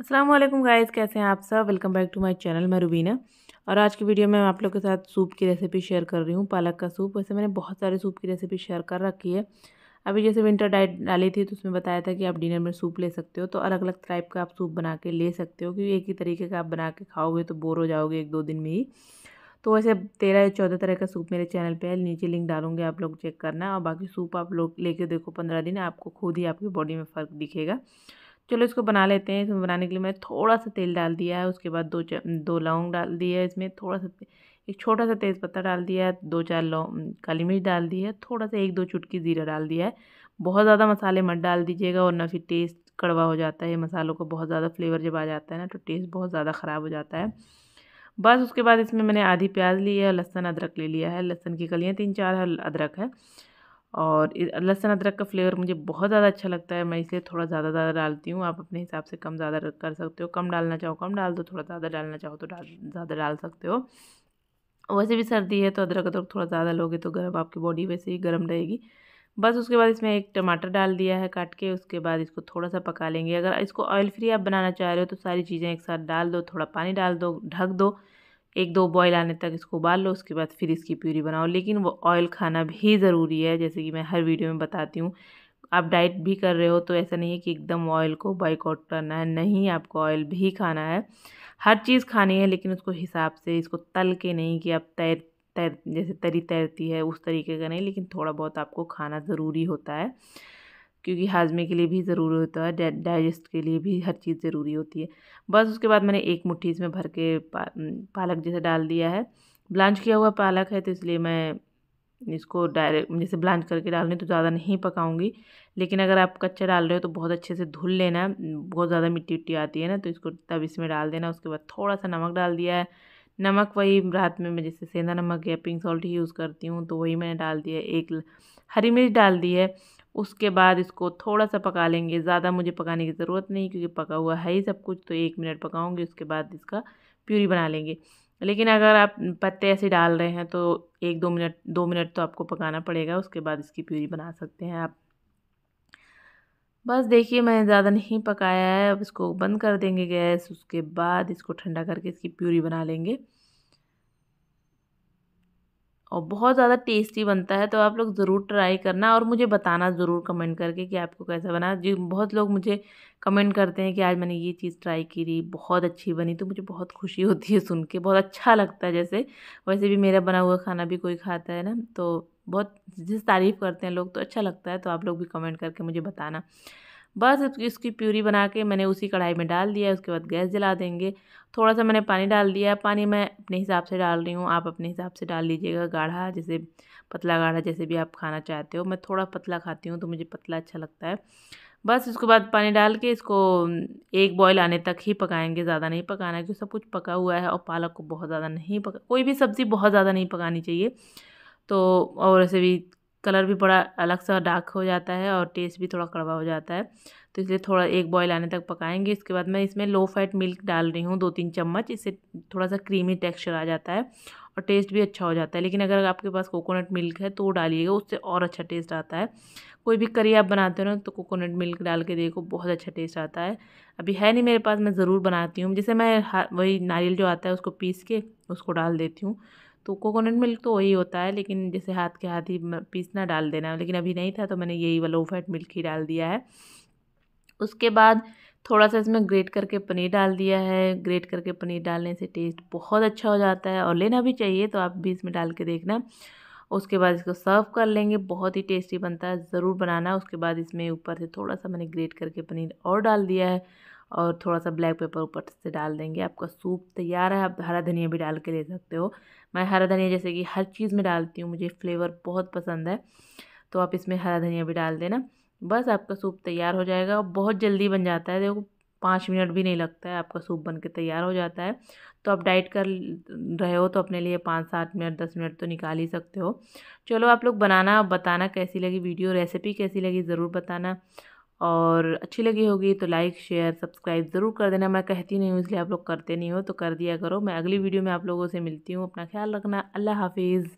अस्सलाम वालेकुम गाइस कैसे हैं आप सब welcome back to my channel मैं रुबीना और आज की वीडियो में मैं आप लोग के साथ सूप की रेसिपी शेयर कर रही हूँ पालक का सूप वैसे मैंने बहुत सारे सूप की रेसिपी शेयर कर रखी है अभी जैसे विंटर डाइट डाली थी तो उसमें बताया था कि आप डिनर में सूप ले सकते हो तो अलग अलग टाइप का आप सूप बना के ले सकते हो क्योंकि एक ही तरीके का आप बना के खाओगे तो बोर हो जाओगे एक दो दिन में ही तो वैसे तेरह या चौदह तरह का सूप मेरे चैनल पे है नीचे लिंक डालूंगे आप लोग चेक करना और बाकी सूप आप लोग लेके देखो पंद्रह दिन आपको खुद ही आपकी बॉडी में फ़र्क दिखेगा चलो इसको बना लेते हैं इसमें बनाने के लिए मैंने थोड़ा सा तेल डाल दिया है उसके बाद दो दो लौंग डाल दिया है इसमें थोड़ा सा एक छोटा सा तेज़ पत्ता डाल दिया है दो चार लौंग काली मिर्च डाल दी है थोड़ा सा एक दो चुटकी ज़ीरा डाल दिया है बहुत ज़्यादा मसाले मत डाल दीजिएगा और ना फिर टेस्ट कड़वा हो जाता है मसालों का बहुत ज़्यादा फ्लेवर जब आ जाता है ना तो टेस्ट बहुत ज़्यादा ख़राब हो जाता है बस उसके बाद इसमें मैंने आधी प्याज ली है लहसन अदरक ले लिया है लहसन की कलियाँ तीन चार अदरक है और लहसुन अदरक का फ्लेवर मुझे बहुत ज़्यादा अच्छा लगता है मैं इसलिए थोड़ा ज़्यादा ज़्यादा डालती हूँ आप अपने हिसाब से कम ज़्यादा कर सकते हो कम डालना चाहो कम डाल दो थोड़ा ज़्यादा डालना चाहो तो डाल ज़्यादा डाल सकते हो वैसे भी सर्दी है तो अदरक अदरक थोड़ा ज़्यादा लोगे तो गर्म आपकी बॉडी वैसे ही गर्म रहेगी बस उसके बाद इसमें एक टमाटर डाल दिया है काट के उसके बाद इसको थोड़ा सा पका लेंगे अगर इसको ऑयल फ्री आप बनाना चाह रहे हो तो सारी चीज़ें एक साथ डाल दो थोड़ा पानी डाल दो ढक दो एक दो बॉयल आने तक इसको उबाल लो उसके बाद फिर इसकी प्यूरी बनाओ लेकिन वो ऑयल खाना भी ज़रूरी है जैसे कि मैं हर वीडियो में बताती हूँ आप डाइट भी कर रहे हो तो ऐसा नहीं है कि एकदम ऑयल को बाइकआउट करना है नहीं आपको ऑयल भी खाना है हर चीज़ खानी है लेकिन उसको हिसाब से इसको तल के नहीं कि आप तैर तैर जैसे तरी तैरती है उस तरीके का नहीं लेकिन थोड़ा बहुत आपको खाना ज़रूरी होता है क्योंकि हाजमे के लिए भी ज़रूरी होता है डाइजेस्ट के लिए भी हर चीज़ ज़रूरी होती है बस उसके बाद मैंने एक मुट्ठी इसमें भर के पा, पालक जैसे डाल दिया है ब्लांच किया हुआ पालक है तो इसलिए मैं इसको डायरेक्ट जैसे ब्लांच करके डालने तो ज़्यादा नहीं पकाऊंगी लेकिन अगर आप कच्चा डाल रहे हो तो बहुत अच्छे से धुल लेना बहुत ज़्यादा मिट्टी उट्टी आती है ना तो इसको तब इसमें डाल देना उसके बाद थोड़ा सा नमक डाल दिया है नमक वही रात में मैं जैसे सेंधा नमक या पिंक सॉल्ट ही यूज़ करती हूँ तो वही मैंने डाल दिया एक हरी मिर्च डाल दी है उसके बाद इसको थोड़ा सा पका लेंगे ज़्यादा मुझे पकाने की ज़रूरत नहीं क्योंकि पका हुआ है ही सब कुछ तो एक मिनट पकाऊंगी उसके बाद इसका प्यूरी बना लेंगे लेकिन अगर आप पत्ते ऐसे डाल रहे हैं तो एक दो मिनट दो मिनट तो आपको पकाना पड़ेगा उसके बाद इसकी प्यूरी बना सकते हैं आप बस देखिए मैंने ज़्यादा नहीं पकाया है अब इसको बंद कर देंगे गैस उसके बाद इसको ठंडा करके इसकी प्यूरी बना लेंगे और बहुत ज़्यादा टेस्टी बनता है तो आप लोग ज़रूर ट्राई करना और मुझे बताना ज़रूर कमेंट करके कि आपको कैसा बना जी बहुत लोग मुझे कमेंट करते हैं कि आज मैंने ये चीज़ ट्राई की बहुत अच्छी बनी तो मुझे बहुत खुशी होती है सुन के बहुत अच्छा लगता है जैसे वैसे भी मेरा बना हुआ खाना भी कोई खाता है ना तो बहुत जिस तारीफ़ करते हैं लोग तो अच्छा लगता है तो आप लोग भी कमेंट करके मुझे बताना बस इसकी प्यूरी बना के मैंने उसी कढ़ाई में डाल दिया उसके बाद गैस जला देंगे थोड़ा सा मैंने पानी डाल दिया पानी मैं अपने हिसाब से डाल रही हूँ आप अपने हिसाब से डाल लीजिएगा गाढ़ा जैसे पतला गाढ़ा जैसे भी आप खाना चाहते हो मैं थोड़ा पतला खाती हूँ तो मुझे पतला अच्छा लगता है बस इसके बाद पानी डाल के इसको एक बॉयल आने तक ही पकाएंगे ज़्यादा नहीं पकाना क्योंकि सब कुछ पका हुआ है और पालक को बहुत ज़्यादा नहीं पका कोई भी सब्ज़ी बहुत ज़्यादा नहीं पकानी चाहिए तो और ऐसे भी कलर भी बड़ा अलग सा डार्क हो जाता है और टेस्ट भी थोड़ा कड़वा हो जाता है तो इसलिए थोड़ा एक बॉयल आने तक पकाएंगे इसके बाद मैं इसमें लो फैट मिल्क डाल रही हूँ दो तीन चम्मच इससे थोड़ा सा क्रीमी टेक्सचर आ जाता है और टेस्ट भी अच्छा हो जाता है लेकिन अगर आपके पास कोकोनट मिल्क है तो डालिएगा उससे और अच्छा टेस्ट आता है कोई भी करी आप बनाते हो ना तो कोकोनट मिल्क डाल के देखो बहुत अच्छा टेस्ट आता है अभी है नहीं मेरे पास मैं ज़रूर बनाती हूँ जैसे मैं वही नारियल जो आता है उसको पीस के उसको डाल देती हूँ तो कोकोनट मिल्क तो वही होता है लेकिन जैसे हाथ के हाथ ही पीसना डाल देना है लेकिन अभी नहीं था तो मैंने यही वाला फैट मिल्क ही डाल दिया है उसके बाद थोड़ा सा इसमें ग्रेट करके पनीर डाल दिया है ग्रेट करके पनीर डालने से टेस्ट बहुत अच्छा हो जाता है और लेना भी चाहिए तो आप भी इसमें डाल के देखना उसके बाद इसको सर्व कर लेंगे बहुत ही टेस्टी बनता है ज़रूर बनाना उसके बाद इसमें ऊपर से थोड़ा सा मैंने ग्रेट करके पनीर और डाल दिया है और थोड़ा सा ब्लैक पेपर ऊपर से डाल देंगे आपका सूप तैयार है आप हरा धनिया भी डाल के ले सकते हो मैं हरा धनिया जैसे कि हर चीज़ में डालती हूँ मुझे फ्लेवर बहुत पसंद है तो आप इसमें हरा धनिया भी डाल देना बस आपका सूप तैयार हो जाएगा और बहुत जल्दी बन जाता है देखो पाँच मिनट भी नहीं लगता है आपका सूप बन के तैयार हो जाता है तो आप डाइट कर रहे हो तो अपने लिए पाँच सात मिनट दस मिनट तो निकाल ही सकते हो चलो आप लोग बनाना बताना कैसी लगी वीडियो रेसिपी कैसी लगी ज़रूर बताना और अच्छी लगी होगी तो लाइक शेयर सब्सक्राइब ज़रूर कर देना मैं कहती नहीं हूँ इसलिए आप लोग करते नहीं हो तो कर दिया करो मैं अगली वीडियो में आप लोगों से मिलती हूँ अपना ख्याल रखना अल्लाह हाफिज़